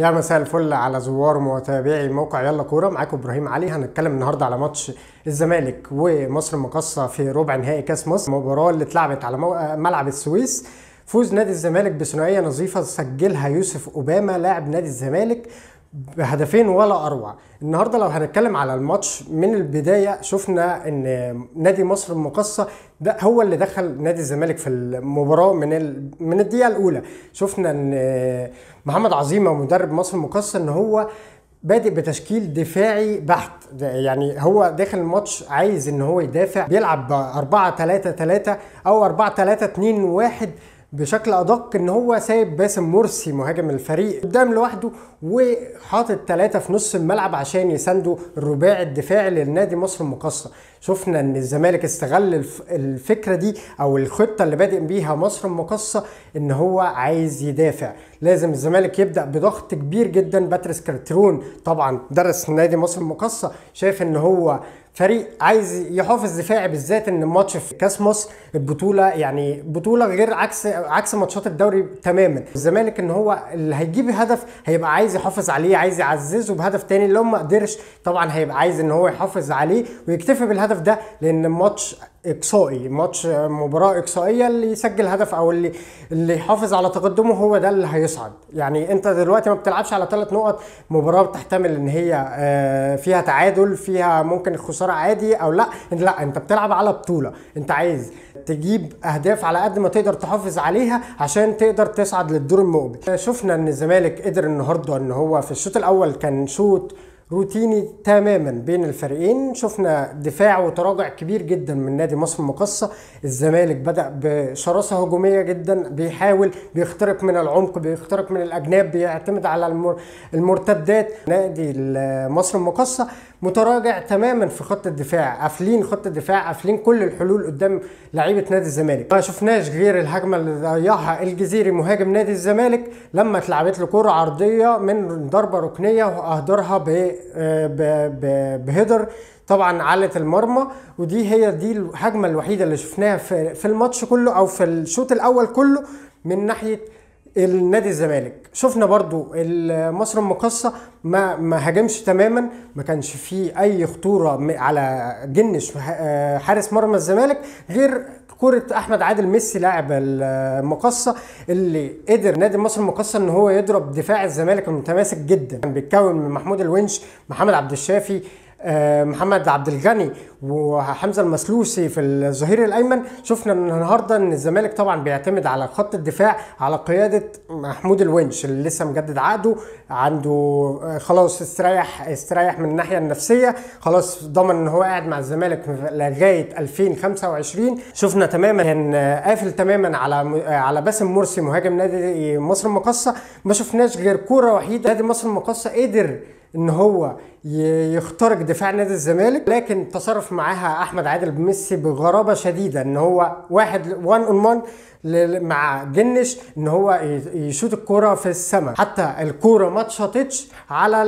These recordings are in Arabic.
يا مساء الفل على زوار متابعي موقع يلا كوره معاكم ابراهيم علي هنتكلم النهارده على ماتش الزمالك ومصر المقاصه في ربع نهائي كاس مصر المباراه اللي اتلعبت على ملعب السويس فوز نادي الزمالك بثنائيه نظيفه سجلها يوسف اوباما لاعب نادي الزمالك بهدفين ولا اروع النهارده لو هنتكلم على الماتش من البدايه شفنا ان نادي مصر المقصه ده هو اللي دخل نادي الزمالك في المباراه من ال... من الدقيقه الاولى شفنا ان محمد عظيمه مدرب مصر المقصه ان هو بادئ بتشكيل دفاعي بحت يعني هو داخل الماتش عايز ان هو يدافع بيلعب ب 4 3 3 او 4 3 2 1 بشكل ادق ان هو سايب باسم مرسي مهاجم الفريق قدام لوحده وحاطط ثلاثه في نص الملعب عشان يساندوا الرباع الدفاعي للنادي مصر المقصه شفنا ان الزمالك استغل الفكره دي او الخطه اللي بادئ بيها مصر المقصه ان هو عايز يدافع لازم الزمالك يبدا بضغط كبير جدا باتريس كارترون طبعا درس نادي مصر المقصه شاف ان هو فريق عايز يحافظ دفاعي بالذات ان الماتش في كاس مصر البطوله يعني بطوله غير عكس عكس ماتشات الدوري تماما الزمالك ان هو اللي هيجيب هدف هيبقى عايز يحافظ عليه عايز يعززه بهدف تاني لو ما قدرش طبعا هيبقى عايز ان هو يحافظ عليه ويكتفي بالهدف ده لان الماتش اقصائي ماتش مباراه اقصائيه اللي يسجل هدف او اللي اللي يحافظ على تقدمه هو ده اللي هيصعد يعني انت دلوقتي ما بتلعبش على ثلاث نقط مباراه بتحتمل ان هي آه، فيها تعادل فيها ممكن الخساره عادي او لا لا انت بتلعب على بطوله انت عايز تجيب اهداف على قد ما تقدر تحافظ عليها عشان تقدر تصعد للدور المقبل آه، شفنا ان الزمالك قدر النهارده ان هو في الشوط الاول كان شوط روتيني تماما بين الفريقين شفنا دفاع وتراجع كبير جدا من نادي مصر المقصة الزمالك بدا بشراسه هجوميه جدا بيحاول بيخترق من العمق بيخترق من الاجناب بيعتمد على المرتدات نادي مصر المقصة متراجع تماما في خط الدفاع قافلين خط الدفاع قافلين كل الحلول قدام لعيبه نادي الزمالك ما شفناش غير الهجمه اللي ضيعها الجزيري مهاجم نادي الزمالك لما اتلعبت له كره عرضيه من ضربه ركنيه واهدرها ب آه، بهيدر طبعا علة المرمى ودي هي دي الهجمه الوحيده اللي شفناها في, الماتش كله او في الشوط الاول كله من ناحيه النادي الزمالك شفنا برضو مصر المقصة ما ما هاجمش تماما ما كانش فيه اي خطوره على جنش آه، حارس مرمى الزمالك غير كرة احمد عادل ميسي لاعب المقصة اللي قدر نادي مصر المقصة ان هو يضرب دفاع الزمالك المتماسك جدا كان بيتكون من محمود الونش محمد عبد الشافي آه، محمد عبد الغني وحمزه المسلوسي في الظهير الايمن شفنا النهارده ان الزمالك طبعا بيعتمد على خط الدفاع على قياده محمود الونش اللي لسه مجدد عقده عنده آه، خلاص استريح استريح من الناحيه النفسيه خلاص ضمن ان هو قاعد مع الزمالك لغايه 2025 شفنا تماما كان قافل تماما على آه، على باسم مرسي مهاجم نادي مصر المقاصه ما شفناش غير كوره وحيده نادي مصر المقاصه قدر ان هو يخترق دفاع نادي الزمالك لكن تصرف معاها احمد عادل ميسي بغرابه شديده ان هو واحد وان اون وان مع جنش ان هو يشوط الكوره في السماء حتى الكوره ما اتشطتش على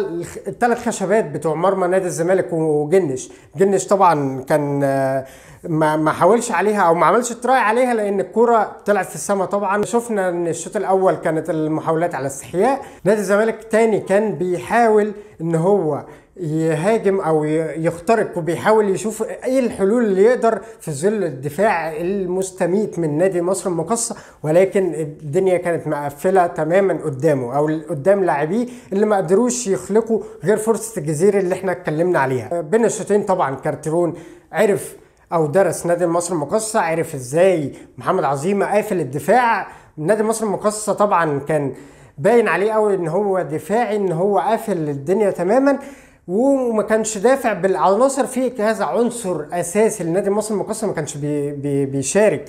الثلاث خشبات بتوع مرمى نادي الزمالك وجنش جنش طبعا كان آه، ما ما حاولش عليها او ما عملش تراي عليها لان الكوره طلعت في السماء طبعا شفنا ان الشوط الاول كانت المحاولات على استحياء نادي الزمالك تاني كان بيحاول ان هو يهاجم او يخترق وبيحاول يشوف ايه الحلول اللي يقدر في ظل الدفاع المستميت من نادي مصر المقصه ولكن الدنيا كانت مقفله تماما قدامه او قدام لاعبيه اللي ما قدروش يخلقوا غير فرصه الجزيره اللي احنا اتكلمنا عليها بين الشوطين طبعا كارتيرون عرف او درس نادي مصر المقصه عرف ازاي محمد عظيمه قافل الدفاع نادي مصر المقصه طبعا كان باين عليه قوي ان هو دفاعي ان هو قافل الدنيا تماما وما كانش دافع بالعناصر في هذا عنصر اساسي للنادي المصري المقصر ما كانش بي بي بيشارك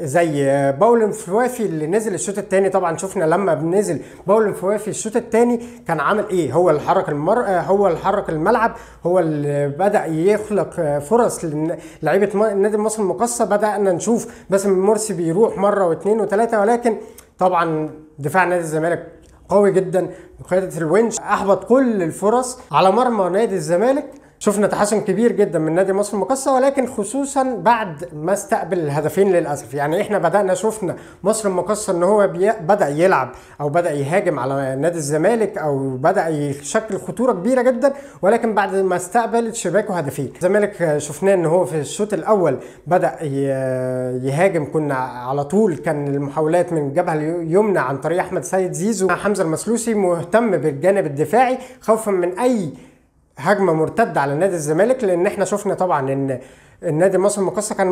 زي باول فوافي اللي نزل الشوط الثاني طبعا شفنا لما نزل باول فوافي الشوط الثاني كان عامل ايه هو اللي حرك المر... هو اللي حرك الملعب هو اللي بدا يخلق فرص لعيبه النادي المصري المقصه بدانا نشوف باسم مرسي بيروح مره واثنين وثلاثه ولكن طبعا دفاع نادي الزمالك قوي جدا وخيطه الونش احبط كل الفرص على مرمى نادي الزمالك شفنا تحسن كبير جدا من نادي مصر المقاصه ولكن خصوصا بعد ما استقبل الهدفين للاسف يعني احنا بدانا شفنا مصر المقاصه ان هو بدا يلعب او بدا يهاجم على نادي الزمالك او بدا يشكل خطوره كبيره جدا ولكن بعد ما استقبلت شباكه هدفين الزمالك شفناه ان هو في الشوط الاول بدا يهاجم كنا على طول كان المحاولات من الجبهه اليمنى عن طريق احمد سيد زيزو حمزه المسلوسي مهتم بالجانب الدفاعي خوفا من اي هجمه مرتده على نادي الزمالك لان احنا شفنا طبعا ان النادي المصري المقصه كان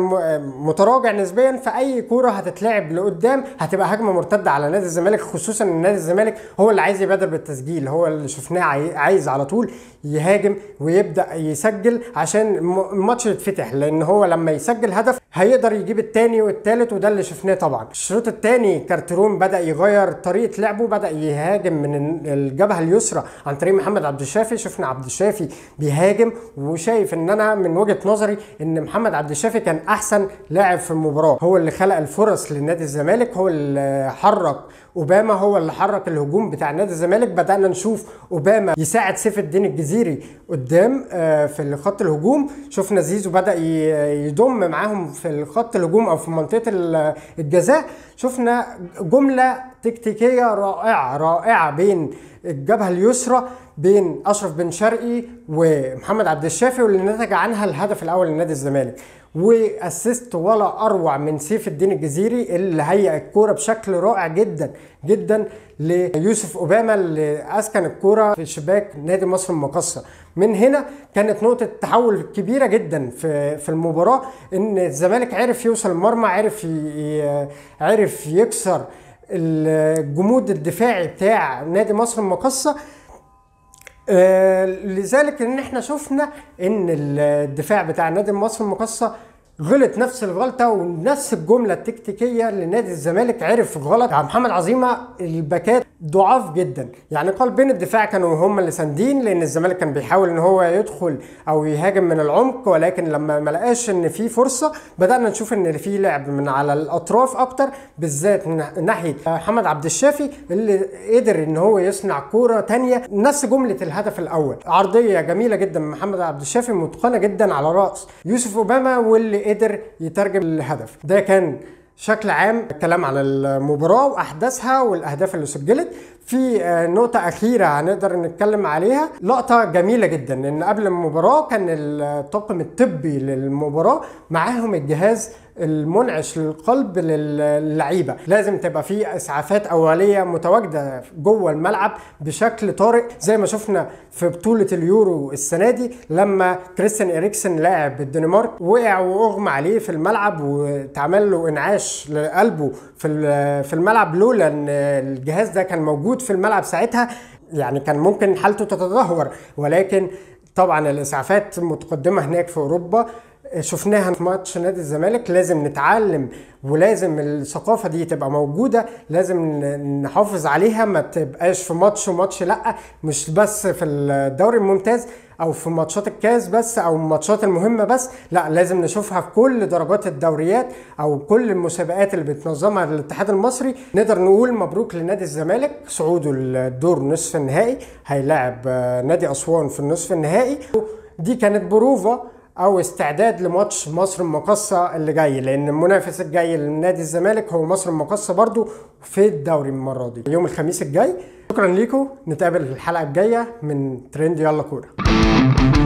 متراجع نسبيا فاي كوره هتتلعب لقدام هتبقى هجمه مرتده على نادي الزمالك خصوصا ان نادي الزمالك هو اللي عايز يبادر بالتسجيل هو اللي شفناه عايز على طول يهاجم ويبدا يسجل عشان الماتش يتفتح لان هو لما يسجل هدف هيقدر يجيب الثاني والثالث وده اللي شفناه طبعا الشوط الثاني كارترون بدا يغير طريقه لعبه بدا يهاجم من الجبهه اليسرى عن طريق محمد عبد الشافي شفنا عبد الشافي بيهاجم وشايف ان انا من وجهه نظري ان محمد عبد الشافي كان احسن لاعب في المباراه هو اللي خلق الفرص لنادي الزمالك هو اللي حرك اوباما هو اللي حرك الهجوم بتاع نادي الزمالك بدانا نشوف اوباما يساعد سيف الدين الجزيري قدام آه، في خط الهجوم شفنا زيزو بدا يضم معاهم في خط الهجوم او في منطقه الجزاء شفنا جمله تكتيكيه رائعه رائعه بين الجبهه اليسرى بين اشرف بن شرقي ومحمد عبد الشافي واللي نتج عنها الهدف الاول لنادي الزمالك واسيست ولا اروع من سيف الدين الجزيري اللي هيئ الكوره بشكل رائع جدا جدا ليوسف اوباما اللي اسكن الكوره في شباك نادي مصر المقصه من هنا كانت نقطه تحول كبيره جدا في في المباراه ان الزمالك عرف يوصل المرمى عرف عرف يكسر الجمود الدفاعي بتاع نادي مصر المقصه آه، لذلك ان احنا شفنا ان الدفاع بتاع النادي المصري المقصه غلط نفس الغلطه ونفس الجمله التكتيكيه لنادي الزمالك عرف غلط عبد محمد عظيمه الباكات ضعاف جدا يعني قلبين الدفاع كانوا هم اللي ساندين لان الزمالك كان بيحاول ان هو يدخل او يهاجم من العمق ولكن لما ما لقاش ان في فرصه بدانا نشوف ان في لعب من على الاطراف اكتر بالذات ناحيه محمد عبد الشافي اللي قدر ان هو يصنع كوره ثانيه نفس جمله الهدف الاول عرضيه جميله جدا من محمد عبد الشافي متقنه جدا على راس يوسف اوباما واللي قدر يترجم الهدف ده كان شكل عام الكلام على المباراة وأحداثها والأهداف اللي سجلت في آه، نقطة أخيرة هنقدر نتكلم عليها لقطة جميلة جدا ان قبل المباراة كان الطاقم الطبي للمباراة معاهم الجهاز المنعش للقلب للعيبه لازم تبقى في اسعافات اوليه متواجده جوه الملعب بشكل طارئ زي ما شفنا في بطوله اليورو السنه دي لما كريستيان اريكسن لاعب الدنمارك وقع واغمى عليه في الملعب واتعمل له انعاش لقلبه في في الملعب لولا ان الجهاز ده كان موجود في الملعب ساعتها يعني كان ممكن حالته تتدهور ولكن طبعا الاسعافات متقدمه هناك في اوروبا شفناها في ماتش نادي الزمالك لازم نتعلم ولازم الثقافه دي تبقى موجوده لازم نحافظ عليها ما تبقاش في ماتش وماتش لا مش بس في الدوري الممتاز او في ماتشات الكاس بس او الماتشات المهمه بس لا لازم نشوفها في كل درجات الدوريات او كل المسابقات اللي بتنظمها الاتحاد المصري نقدر نقول مبروك لنادي الزمالك صعوده للدور نصف النهائي هيلاعب نادي اسوان في النصف النهائي دي كانت بروفه او استعداد لماتش مصر المقاصه اللي جاي لان المنافس الجاي لنادي الزمالك هو مصر المقاصه برضو في الدوري المره دي يوم الخميس الجاي شكرا لكم نتقابل الحلقه الجايه من ترند يلا كوره